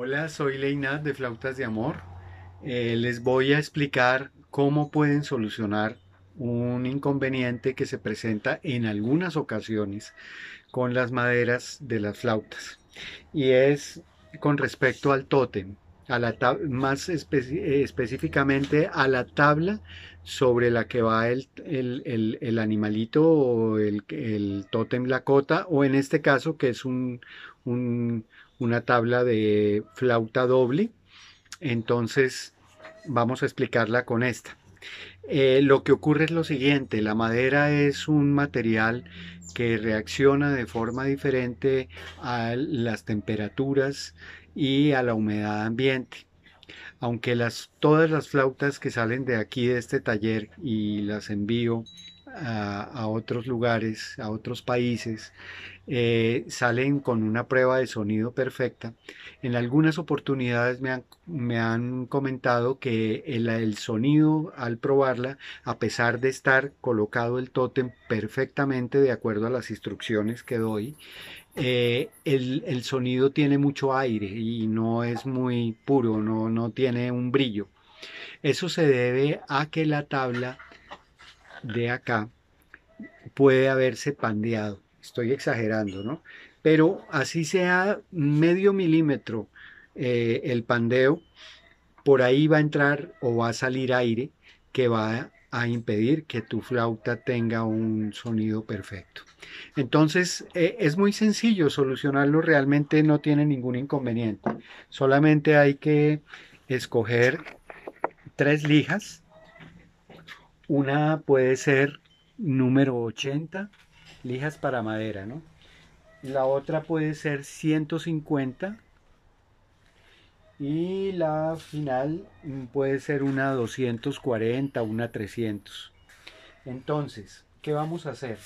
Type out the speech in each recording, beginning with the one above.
Hola, soy Leina de Flautas de Amor. Eh, les voy a explicar cómo pueden solucionar un inconveniente que se presenta en algunas ocasiones con las maderas de las flautas. Y es con respecto al tótem, a la más eh, específicamente a la tabla sobre la que va el, animalito o el, tótem, la cota, o en este caso que es un una tabla de flauta doble. Entonces vamos a explicarla con esta. Eh, lo que ocurre es lo siguiente, la madera es un material que reacciona de forma diferente a las temperaturas y a la humedad ambiente. Aunque las, todas las flautas que salen de aquí de este taller y las envío a, otros lugares, a otros países, eh, salen con una prueba de sonido perfecta. En algunas oportunidades me han, comentado que el, sonido al probarla, a pesar de estar colocado el tótem perfectamente de acuerdo a las instrucciones que doy, eh, el, el, sonido tiene mucho aire y no es muy puro, no tiene un brillo. Eso se debe a que la tabla de acá puede haberse pandeado. Estoy exagerando, ¿no? Pero así sea medio milímetro eh, el pandeo, por ahí va a entrar o va a salir aire que va a impedir que tu flauta tenga un sonido perfecto. Entonces e, es muy sencillo solucionarlo, realmente no tiene ningún inconveniente. Solamente hay que escoger tres lijas una puede ser número 80, lijas para madera, ¿no? La otra puede ser 150 y la final puede ser una 240, una 300. Entonces, ¿qué vamos a hacer?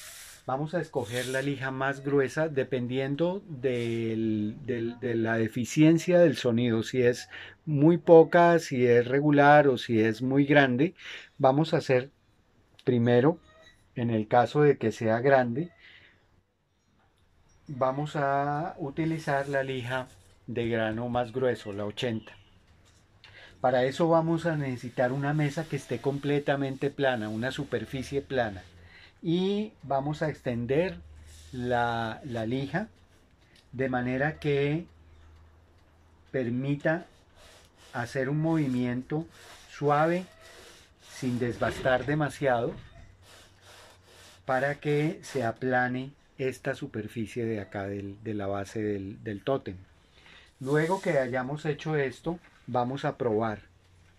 Vamos a escoger la lija más gruesa dependiendo de la eficiencia del sonido. Si es muy poca, si es regular o si es muy grande, vamos a hacer primero, en el caso de que sea grande, vamos a utilizar la lija de grano más grueso, la 80. Para eso vamos a necesitar una mesa que esté completamente plana, una superficie plana y vamos a extender la, lija de manera que permita hacer un movimiento suave sin desbastar demasiado para que se aplane esta superficie de acá de la base del, del tótem. Luego que hayamos hecho esto, vamos a probar.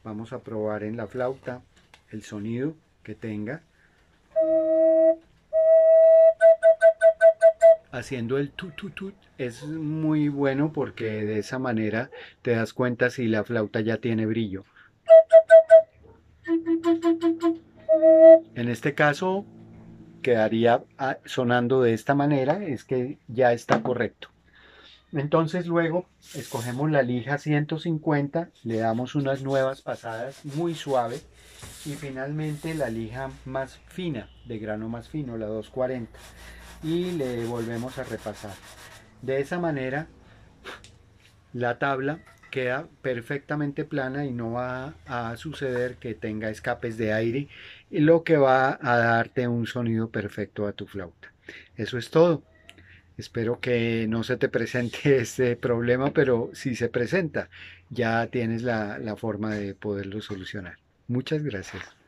Vamos a probar en la flauta el sonido que tenga. haciendo el tututut tut es muy bueno porque de esa manera te das cuenta si la flauta ya tiene brillo. En este caso quedaría ah, sonando de esta manera, es que ya está correcto. Entonces luego escogemos la lija 150, le damos unas nuevas pasadas muy suave y finalmente la lija más fina, de grano más fino, la 240 y le volvemos a repasar. De esa manera la tabla queda perfectamente plana y no va a suceder que tenga escapes de aire, lo que va a darte un sonido perfecto a tu flauta. Eso es todo. Espero que no se te presente este problema, pero si se presenta, ya tienes la, la forma de poderlo solucionar. Muchas gracias.